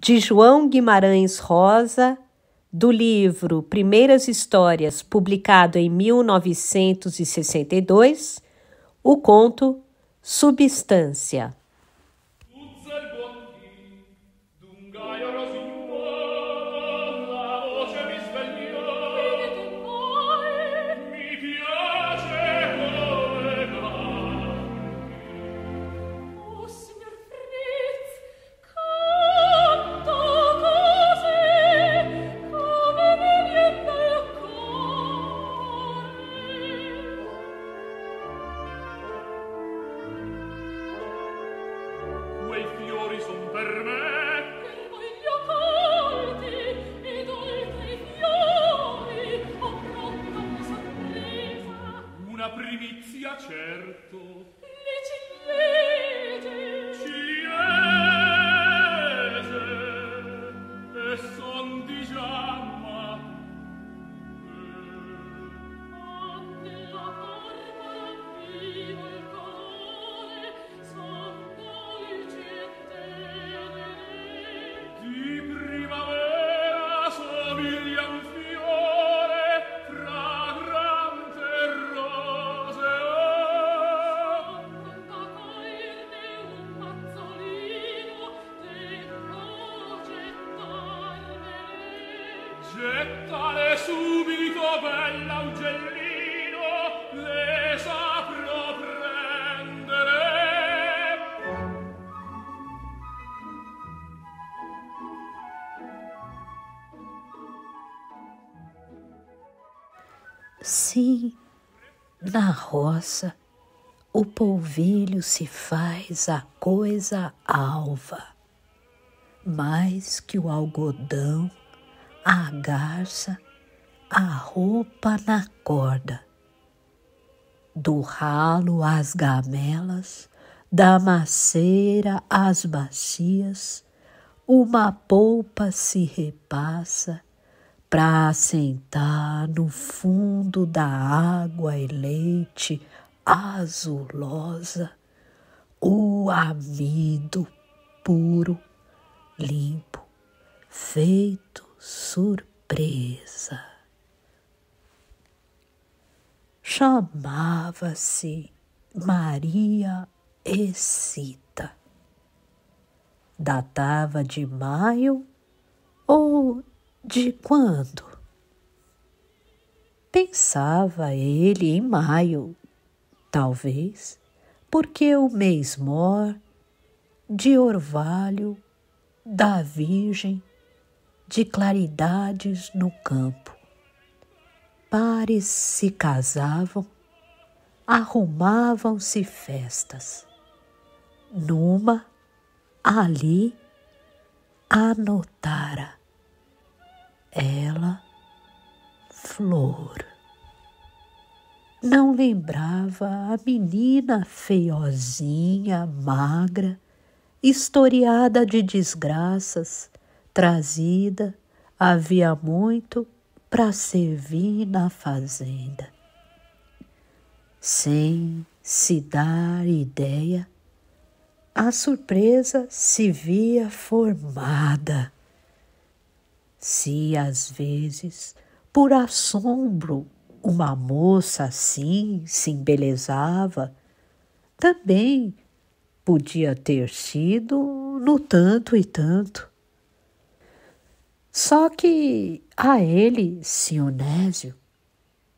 de João Guimarães Rosa, do livro Primeiras Histórias, publicado em 1962, o conto Substância. roça, o polvilho se faz a coisa alva, mais que o algodão, a garça, a roupa na corda. Do ralo às gamelas, da maceira às bacias, uma polpa se repassa para sentar no fundo da água e leite azulosa, o amido puro, limpo, feito surpresa. Chamava-se Maria Excita. Datava de maio ou de quando? Pensava ele em maio, talvez, porque o mês mor, de orvalho, da Virgem, de claridades no campo. Pares se casavam, arrumavam-se festas. Numa, ali, anotara ela, flor. Não lembrava a menina feiozinha, magra, historiada de desgraças, trazida havia muito para servir na fazenda. Sem se dar ideia, a surpresa se via formada. Se às vezes, por assombro, uma moça assim se embelezava, também podia ter sido no tanto e tanto. Só que a ele, Sionésio,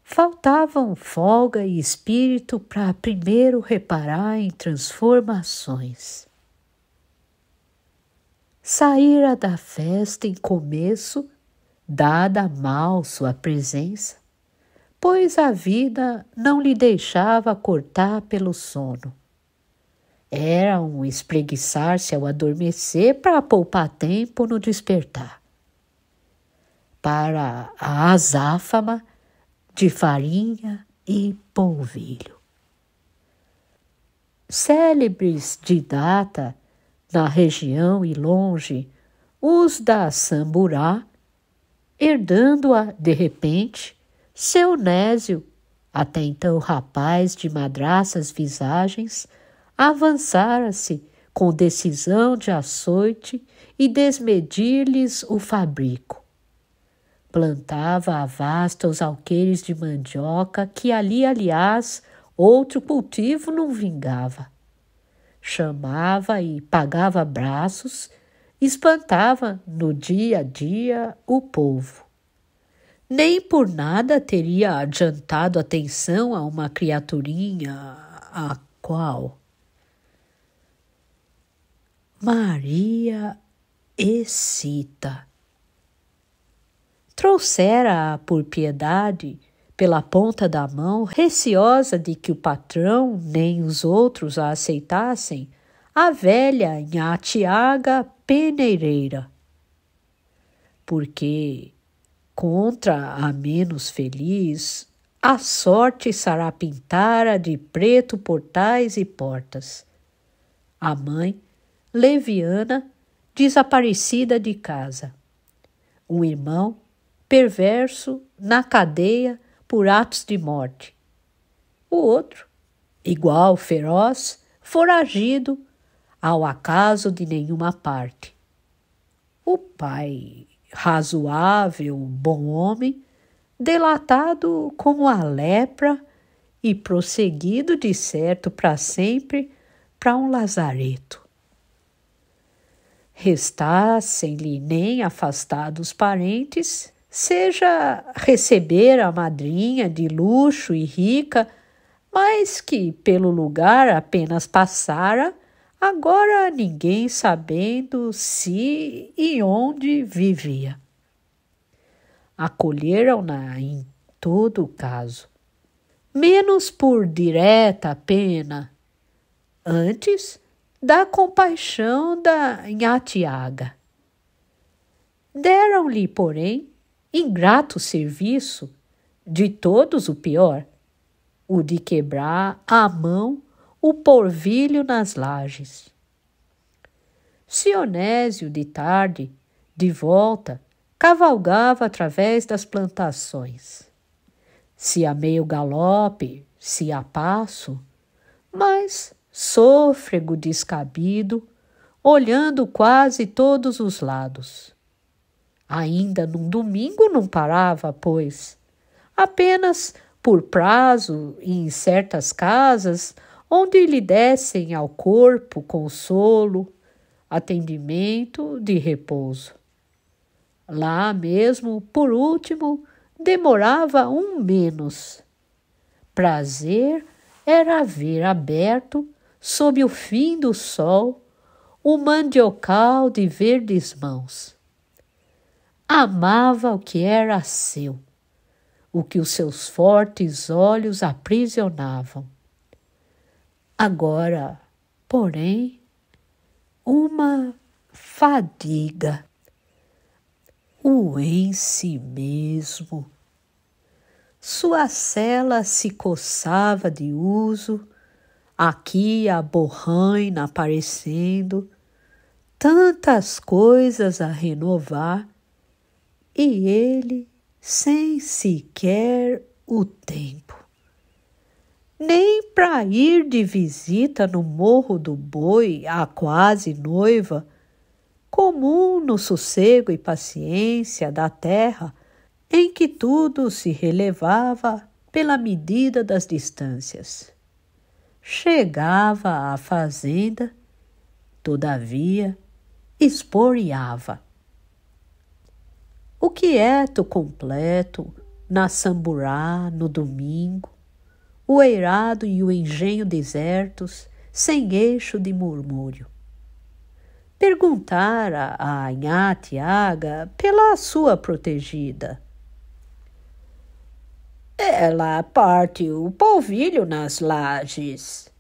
faltavam folga e espírito para primeiro reparar em transformações saíra da festa em começo, dada mal sua presença, pois a vida não lhe deixava cortar pelo sono. Era um espreguiçar-se ao adormecer para poupar tempo no despertar. Para a azáfama de farinha e polvilho. Célebres de data na região e longe, os da Samburá, herdando-a de repente, seu Nésio, até então rapaz de madraças visagens, avançara-se com decisão de açoite e desmedir-lhes o fabrico. Plantava a vasta os alqueires de mandioca, que ali, aliás, outro cultivo não vingava chamava e pagava braços, espantava no dia a dia o povo. Nem por nada teria adiantado atenção a uma criaturinha a qual Maria excita. Trouxera-a por piedade pela ponta da mão, receosa de que o patrão nem os outros a aceitassem, a velha Nhatiaga Peneireira. Porque, contra a menos feliz, a sorte sarapintara de preto portais e portas. A mãe, leviana, desaparecida de casa. O irmão, perverso, na cadeia, por atos de morte. O outro, igual feroz, foragido ao acaso de nenhuma parte. O pai, razoável, bom homem, delatado como a lepra e prosseguido de certo para sempre para um lazareto. Restassem-lhe nem afastados parentes, seja receber a madrinha de luxo e rica, mas que pelo lugar apenas passara, agora ninguém sabendo se e onde vivia. Acolheram-na em todo caso, menos por direta pena, antes da compaixão da Nhatiaga. Deram-lhe, porém, ingrato serviço, de todos o pior, o de quebrar à mão o porvilho nas lajes. Sionésio, de tarde, de volta, cavalgava através das plantações. Se a meio galope, se a passo, mas sôfrego descabido, olhando quase todos os lados. Ainda num domingo não parava, pois. Apenas por prazo e em certas casas onde lhe dessem ao corpo consolo, atendimento de repouso. Lá mesmo, por último, demorava um menos. Prazer era ver aberto, sob o fim do sol, o mandiocal de verdes mãos amava o que era seu, o que os seus fortes olhos aprisionavam. Agora, porém, uma fadiga, o em si mesmo. Sua cela se coçava de uso, aqui a borraina aparecendo, tantas coisas a renovar e ele sem sequer o tempo. Nem para ir de visita no Morro do Boi à quase noiva, comum no sossego e paciência da terra, em que tudo se relevava pela medida das distâncias. Chegava à fazenda, todavia, esporeava o quieto é completo, na samburá, no domingo, o eirado e o engenho desertos, sem eixo de murmúrio. Perguntara a Anhá Tiaga pela sua protegida. Ela parte o polvilho nas lajes.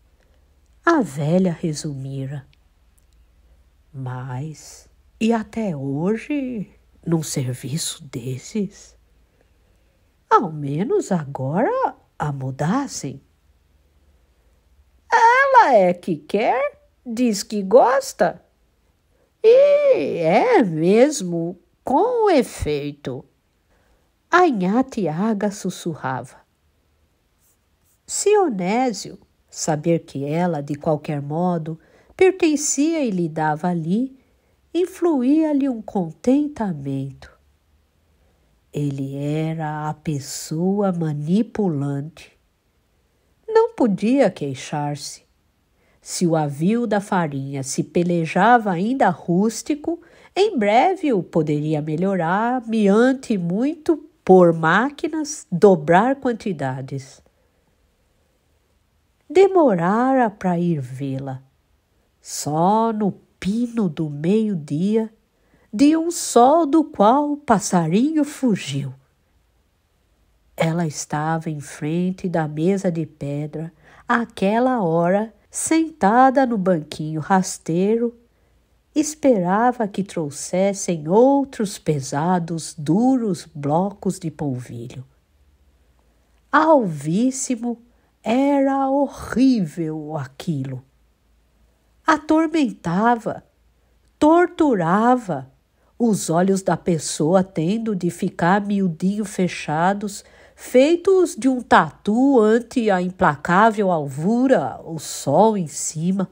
A velha resumira. Mas, e até hoje, num serviço desses? Ao menos agora a mudassem. Ela é que quer, diz que gosta. E é mesmo com efeito. A Inhatiaga sussurrava. Sionésio, saber que ela, de qualquer modo, pertencia e lhe dava ali, influía-lhe um contentamento. Ele era a pessoa manipulante. Não podia queixar-se. Se o avio da farinha se pelejava ainda rústico, em breve o poderia melhorar, miante muito por máquinas, dobrar quantidades. Demorara para ir vê-la. Só no pino do meio-dia, de um sol do qual o passarinho fugiu. Ela estava em frente da mesa de pedra, àquela hora, sentada no banquinho rasteiro, esperava que trouxessem outros pesados, duros blocos de polvilho. Alvíssimo era horrível aquilo atormentava, torturava, os olhos da pessoa tendo de ficar miudinho fechados, feitos de um tatu ante a implacável alvura, o sol em cima.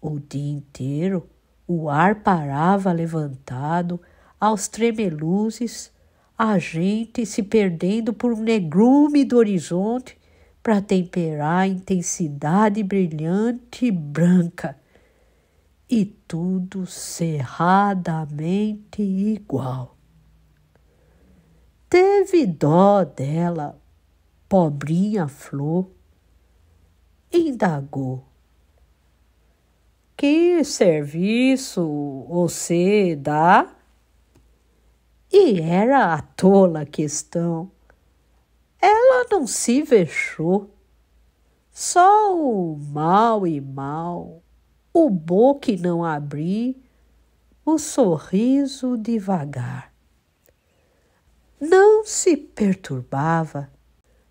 O dia inteiro o ar parava levantado, aos tremeluzes, a gente se perdendo por um negrume do horizonte, para temperar a intensidade brilhante e branca, e tudo cerradamente igual. Teve dó dela, pobrinha flor, indagou. Que serviço você dá? E era a tola questão ela não se vexou. Só o mal e mal, o boque não abri, o sorriso devagar. Não se perturbava.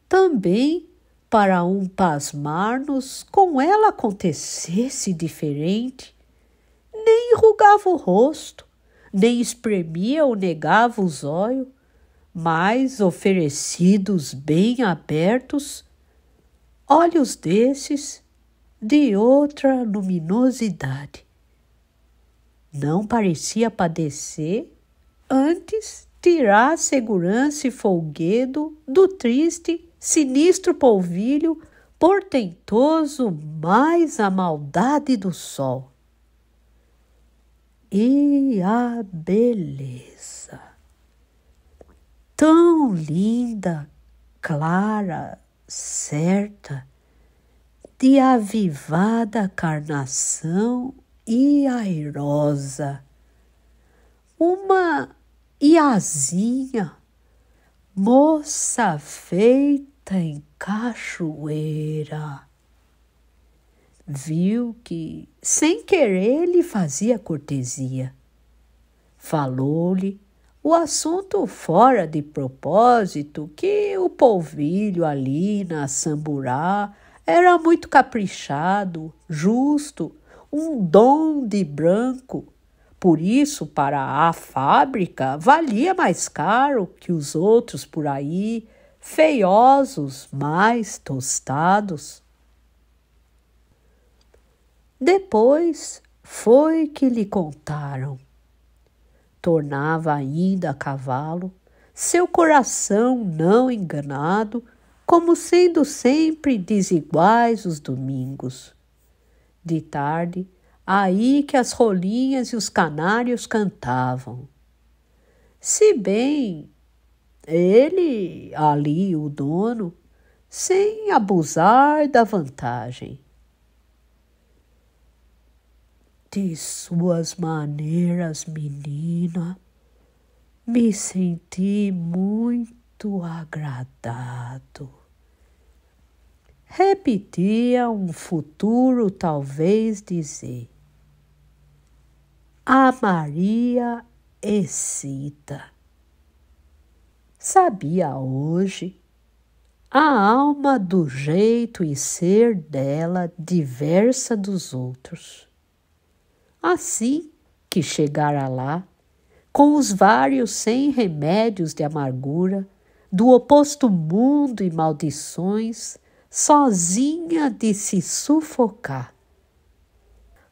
Também para um pasmar-nos, com ela acontecesse diferente. Nem rugava o rosto, nem espremia ou negava os olhos mas oferecidos bem abertos, olhos desses de outra luminosidade. Não parecia padecer, antes tirar segurança e folguedo do triste, sinistro polvilho, portentoso mais a maldade do sol. E a beleza! tão linda, clara, certa, de avivada carnação e airosa. Uma Iazinha, moça feita em cachoeira. Viu que, sem querer, lhe fazia cortesia. Falou-lhe o assunto fora de propósito que o polvilho ali na Samburá era muito caprichado, justo, um dom de branco. Por isso, para a fábrica, valia mais caro que os outros por aí, feiosos, mais tostados. Depois foi que lhe contaram tornava ainda a cavalo, seu coração não enganado, como sendo sempre desiguais os domingos. De tarde, aí que as rolinhas e os canários cantavam. Se bem ele, ali o dono, sem abusar da vantagem de suas maneiras, menina, me senti muito agradado. Repetia um futuro, talvez dizer: A Maria excita. Sabia hoje a alma do jeito e ser dela diversa dos outros Assim que chegara lá, com os vários sem remédios de amargura, do oposto mundo e maldições, sozinha de se sufocar.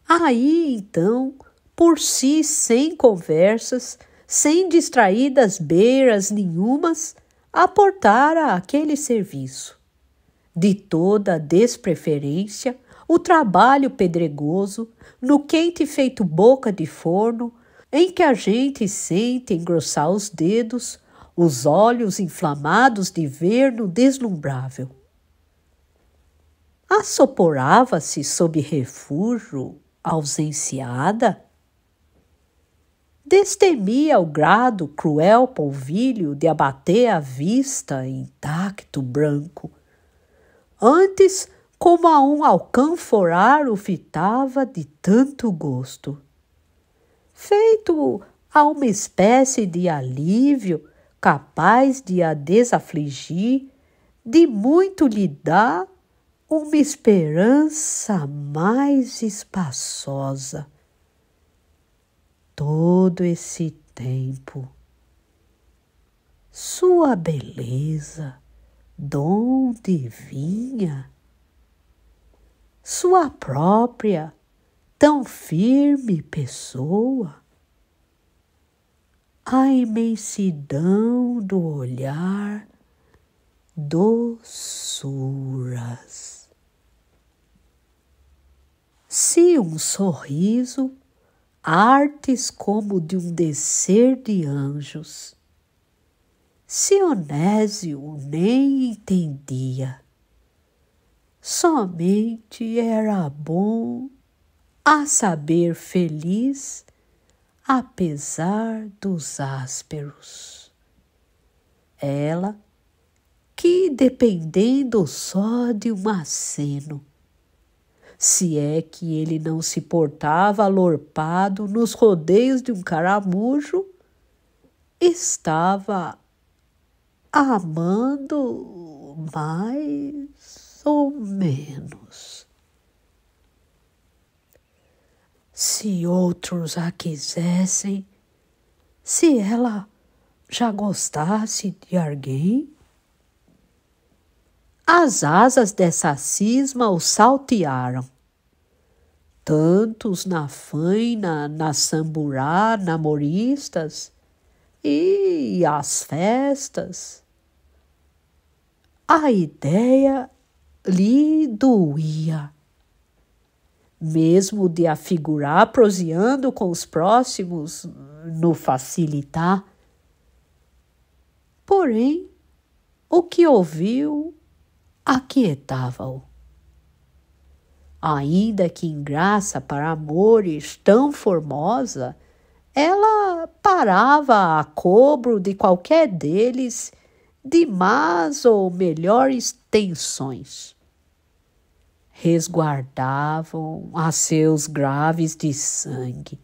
Aí então, por si, sem conversas, sem distraídas beiras nenhumas, aportara aquele serviço. De toda despreferência, o trabalho pedregoso, no quente feito boca de forno, em que a gente sente engrossar os dedos, os olhos inflamados de ver no deslumbrável. Assoporava-se sob refúgio, ausenciada? Destemia o grado cruel polvilho de abater a vista intacto branco. Antes, como a um alcanforar o fitava de tanto gosto. Feito a uma espécie de alívio capaz de a desafligir, de muito lhe dá uma esperança mais espaçosa. Todo esse tempo, sua beleza, donde vinha? sua própria, tão firme pessoa. A imensidão do olhar, doçuras. Se um sorriso, artes como de um descer de anjos. Sionésio nem entendia somente era bom a saber feliz, apesar dos ásperos. Ela, que dependendo só de um aceno, se é que ele não se portava alorpado nos rodeios de um caramujo, estava amando mais ou menos. Se outros a quisessem, se ela já gostasse de alguém? As asas dessa cisma o saltearam. Tantos na faina, na samburá, namoristas e as festas. A ideia lhe doía. Mesmo de afigurar prosseando proseando com os próximos, no facilitar. Porém, o que ouviu aquietava-o. Ainda que em graça para amores tão formosa, ela parava a cobro de qualquer deles de más ou melhores tensões resguardavam a seus graves de sangue.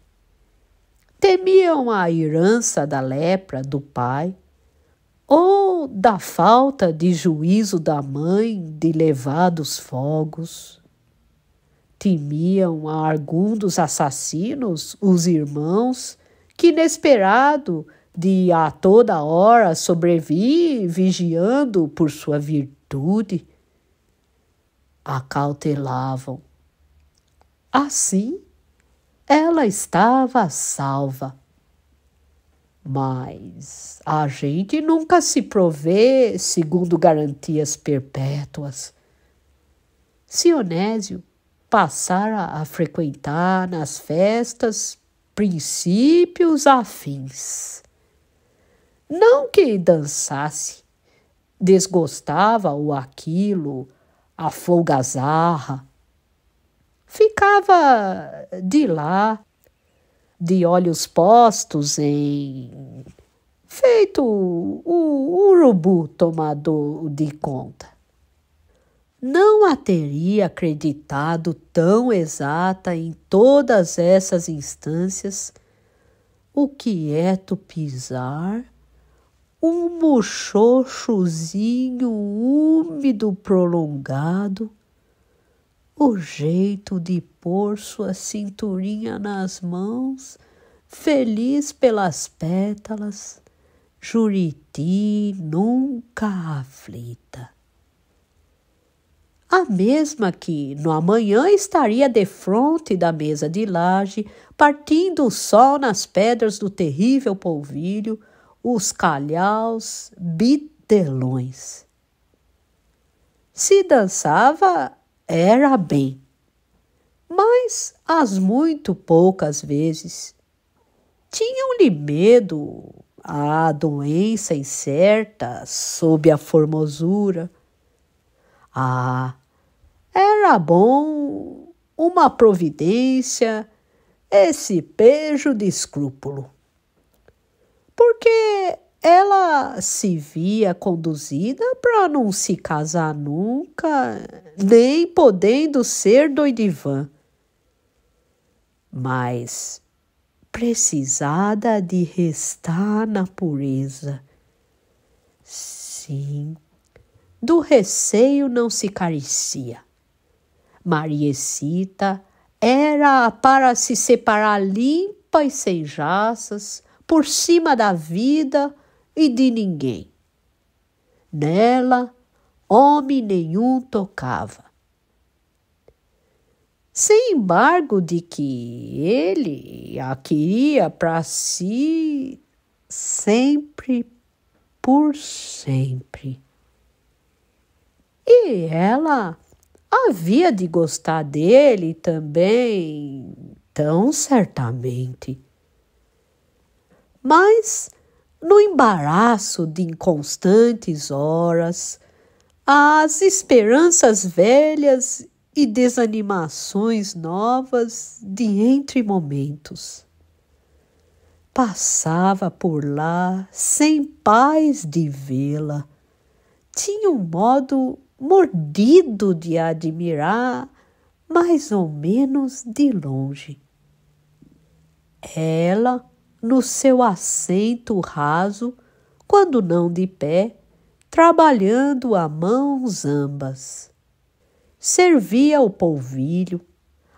Temiam a herança da lepra do pai ou da falta de juízo da mãe de levados fogos. Temiam a algum dos assassinos, os irmãos, que inesperado de a toda hora sobrevive vigiando por sua virtude acautelavam. Assim, ela estava salva. Mas a gente nunca se provê segundo garantias perpétuas. Sionésio passara a frequentar nas festas princípios afins. Não que dançasse, desgostava o aquilo, a folgazarra. Ficava de lá, de olhos postos em. feito o urubu tomado de conta. Não a teria acreditado tão exata em todas essas instâncias o quieto é pisar um muxoxozinho úmido prolongado, o jeito de pôr sua cinturinha nas mãos, feliz pelas pétalas, Juriti nunca aflita. A mesma que no amanhã estaria defronte da mesa de laje, partindo o sol nas pedras do terrível polvilho, os calhaus, bitelões. Se dançava, era bem, mas as muito poucas vezes. Tinham-lhe medo a doença incerta sob a formosura. Ah, era bom uma providência, esse pejo de escrúpulo porque ela se via conduzida para não se casar nunca, nem podendo ser doidivã. Mas precisada de restar na pureza. Sim, do receio não se carecia. Mariecita era para se separar limpa e sem jaças, por cima da vida e de ninguém. Nela, homem nenhum tocava. Sem embargo de que ele a queria para si sempre por sempre. E ela havia de gostar dele também, tão certamente mas no embaraço de inconstantes horas, as esperanças velhas e desanimações novas de entre momentos. Passava por lá sem paz de vê-la. Tinha um modo mordido de admirar, mais ou menos de longe. Ela, no seu assento raso, quando não de pé, trabalhando a mãos ambas. Servia o polvilho,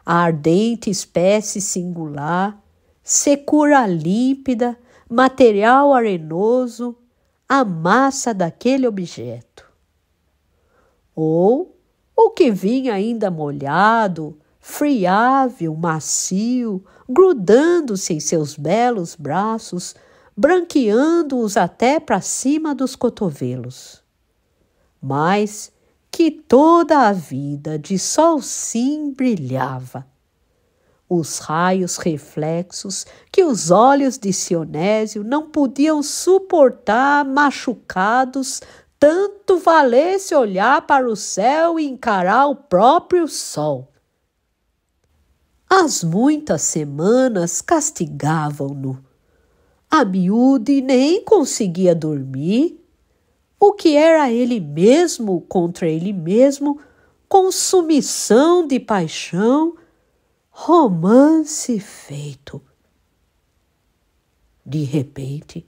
a ardente espécie singular, secura límpida, material arenoso, a massa daquele objeto. Ou o que vinha ainda molhado, friável, macio, grudando-se em seus belos braços, branqueando-os até para cima dos cotovelos. Mas que toda a vida de sol sim brilhava. Os raios reflexos que os olhos de Sionésio não podiam suportar machucados, tanto valesse olhar para o céu e encarar o próprio sol. As muitas semanas castigavam-no. A miúde nem conseguia dormir. O que era ele mesmo contra ele mesmo, consumição de paixão, romance feito. De repente,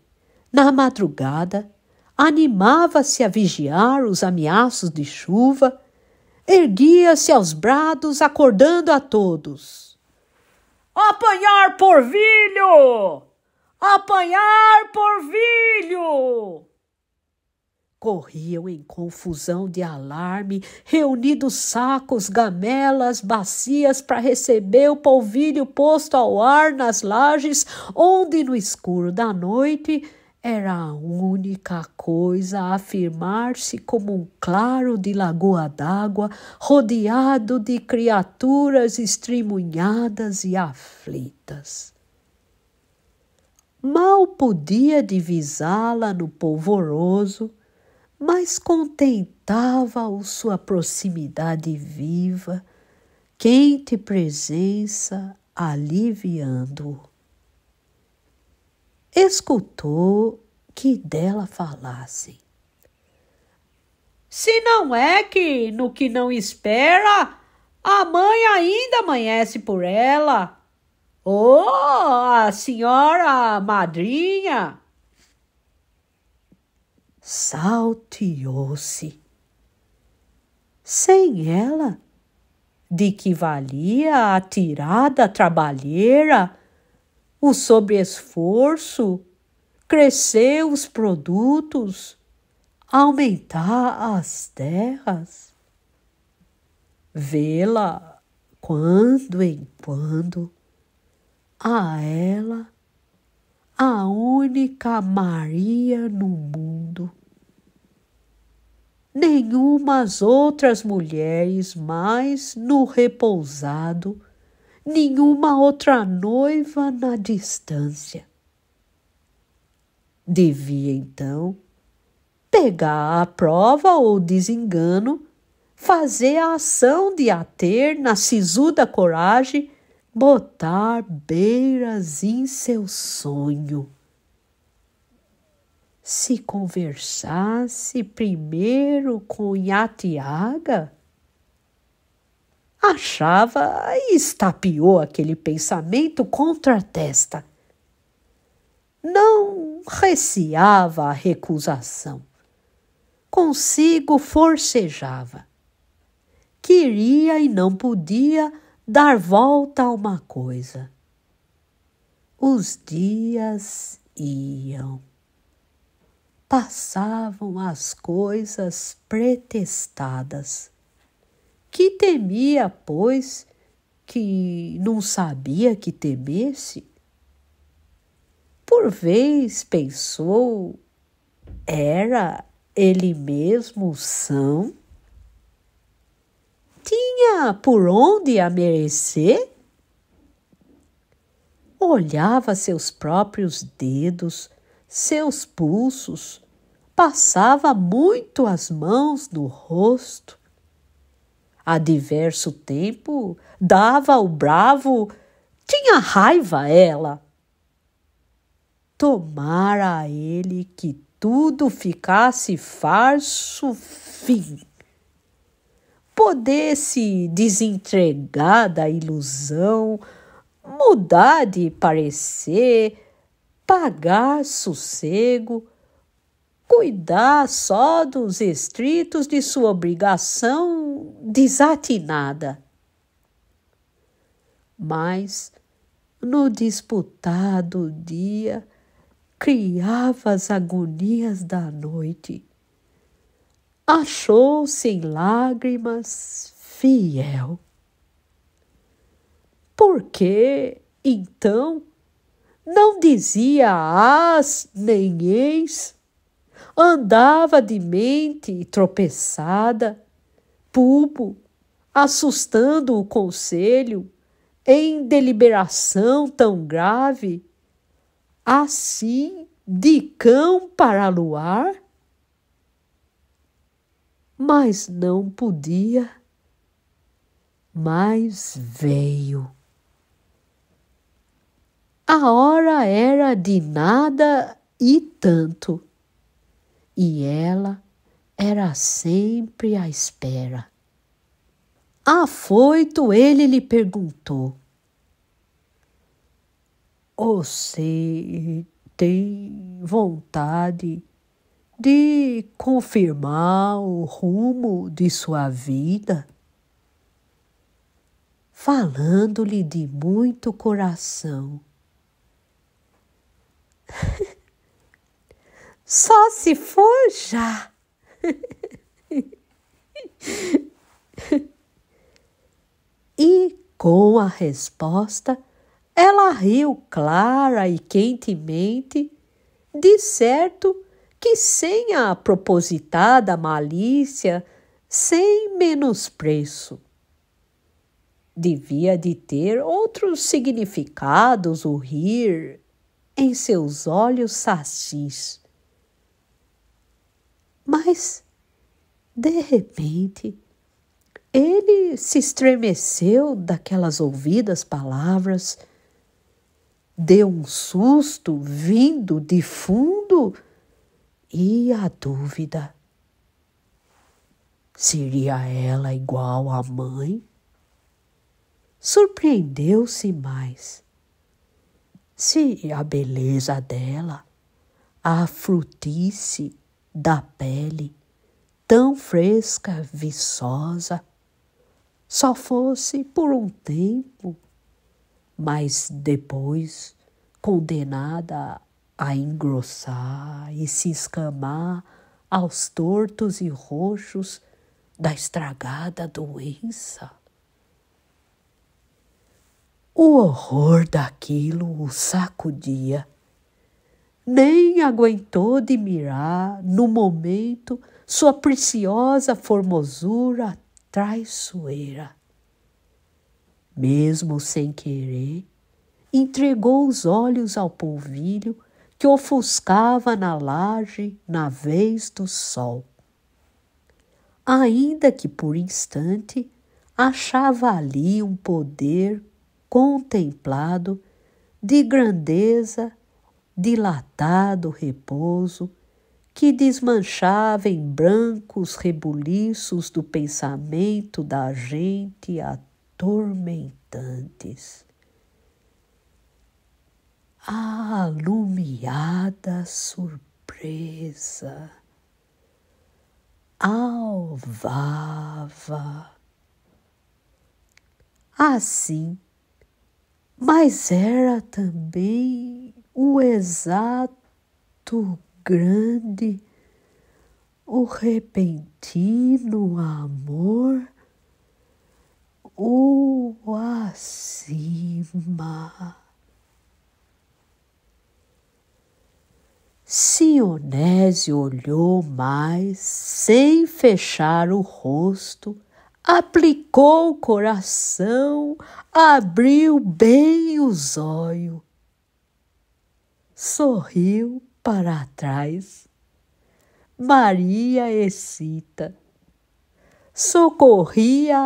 na madrugada, animava-se a vigiar os ameaços de chuva, erguia-se aos brados, acordando a todos. Apanhar porvilho! Apanhar porvilho! Corriam em confusão de alarme, reunidos sacos, gamelas, bacias para receber o polvilho posto ao ar nas lajes, onde no escuro da noite era a única coisa a afirmar-se como um claro de lagoa d'água, rodeado de criaturas estremunhadas e aflitas. Mal podia divisá-la no polvoroso, mas contentava-o sua proximidade viva, quente presença aliviando-o escutou que dela falassem. Se não é que no que não espera, a mãe ainda amanhece por ela. Oh, a senhora madrinha! Salteou-se. Sem ela, de que valia a tirada trabalheira? o sobreesforço, crescer os produtos, aumentar as terras. Vê-la quando em quando, a ela, a única Maria no mundo. Nenhumas outras mulheres mais no repousado nenhuma outra noiva na distância. Devia então pegar a prova ou desengano, fazer a ação de a ter na sisuda coragem, botar beiras em seu sonho. Se conversasse primeiro com Yatiaga, achava e estapeou aquele pensamento contra a testa. Não receava a recusação. Consigo forcejava. Queria e não podia dar volta a uma coisa. Os dias iam. Passavam as coisas pretestadas temia, pois, que não sabia que temesse? Por vez pensou, era ele mesmo são? Tinha por onde a merecer? Olhava seus próprios dedos, seus pulsos, passava muito as mãos no rosto a diverso tempo dava o bravo, tinha raiva ela. Tomara a ele que tudo ficasse farso fim. Podesse desentregar da ilusão, mudar de parecer, pagar sossego, cuidar só dos estritos de sua obrigação desatinada. Mas, no disputado dia, criava as agonias da noite. Achou-se em lágrimas fiel. Por que, então, não dizia as nem eis? andava de mente tropeçada, pulpo, assustando o conselho, em deliberação tão grave, assim de cão para luar? Mas não podia, mas veio. A hora era de nada e tanto e ela era sempre à espera. Afoito, ele lhe perguntou: Você tem vontade de confirmar o rumo de sua vida? Falando-lhe de muito coração. Só se for já. e com a resposta, ela riu clara e quentemente, de certo que sem a propositada malícia, sem menosprezo. Devia de ter outros significados o rir em seus olhos sacis mas, de repente, ele se estremeceu daquelas ouvidas palavras, deu um susto vindo de fundo e a dúvida. Seria ela igual à mãe? Surpreendeu-se mais. Se a beleza dela, a frutice, da pele, tão fresca, viçosa, só fosse por um tempo, mas depois condenada a engrossar e se escamar aos tortos e roxos da estragada doença. O horror daquilo o sacudia nem aguentou de mirar no momento, sua preciosa formosura traiçoeira. Mesmo sem querer, entregou os olhos ao polvilho que ofuscava na laje na vez do sol. Ainda que por instante, achava ali um poder contemplado de grandeza dilatado repouso que desmanchava em brancos rebuliços do pensamento da gente atormentantes. A alumiada surpresa alvava. Assim, mas era também o exato grande, o repentino amor, o acima. Sionésio olhou mais, sem fechar o rosto, aplicou o coração, abriu bem os olhos sorriu para trás. Maria excita, socorria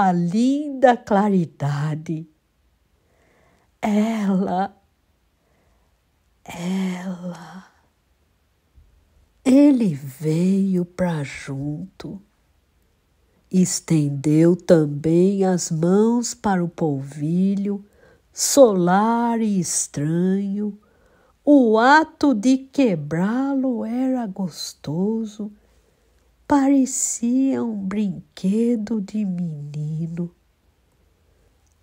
a linda claridade. Ela, ela. Ele veio para junto. Estendeu também as mãos para o polvilho, solar e estranho, o ato de quebrá-lo era gostoso, parecia um brinquedo de menino.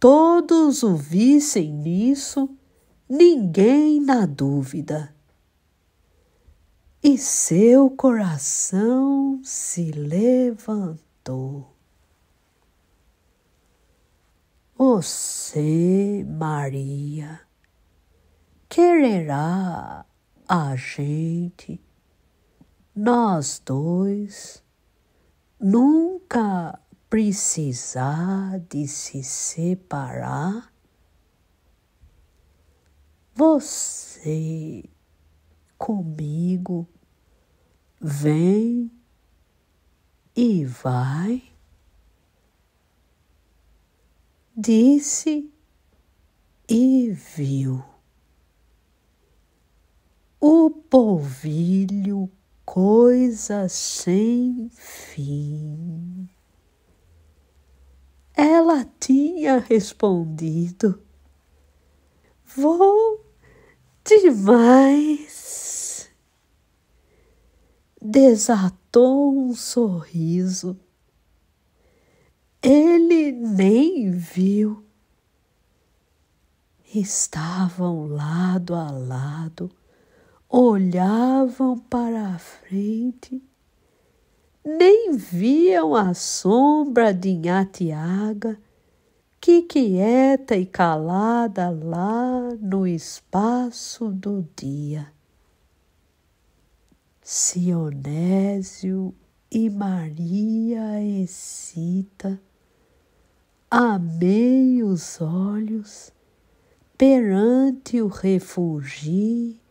Todos o vissem nisso, ninguém na dúvida. E seu coração se levantou. Você, Maria quererá a gente, nós dois, nunca precisar de se separar? Você comigo vem e vai? Disse e viu o polvilho, coisa sem fim. Ela tinha respondido: Vou demais. Desatou um sorriso. Ele nem viu. Estavam lado a lado olhavam para a frente, nem viam a sombra de Nhatiaga, que quieta e calada lá no espaço do dia. Sionésio e Maria excita, amei os olhos perante o refugio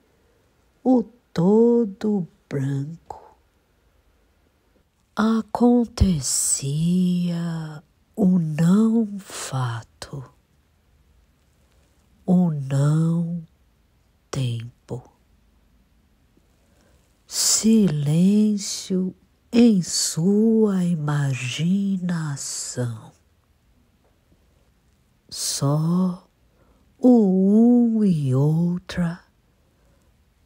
o todo branco. Acontecia o não fato, o não tempo, silêncio em sua imaginação. Só o um e outra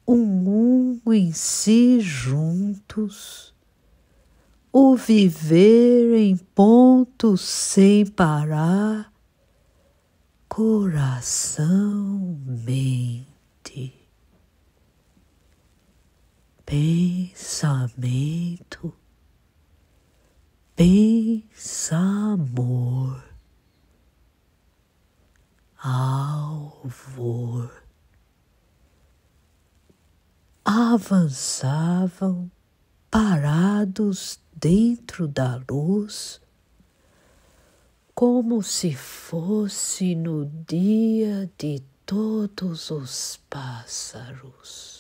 o mundo em si juntos, o viver em ponto sem parar, coração, mente, pensamento, pensamento avançavam parados dentro da luz, como se fosse no dia de todos os pássaros.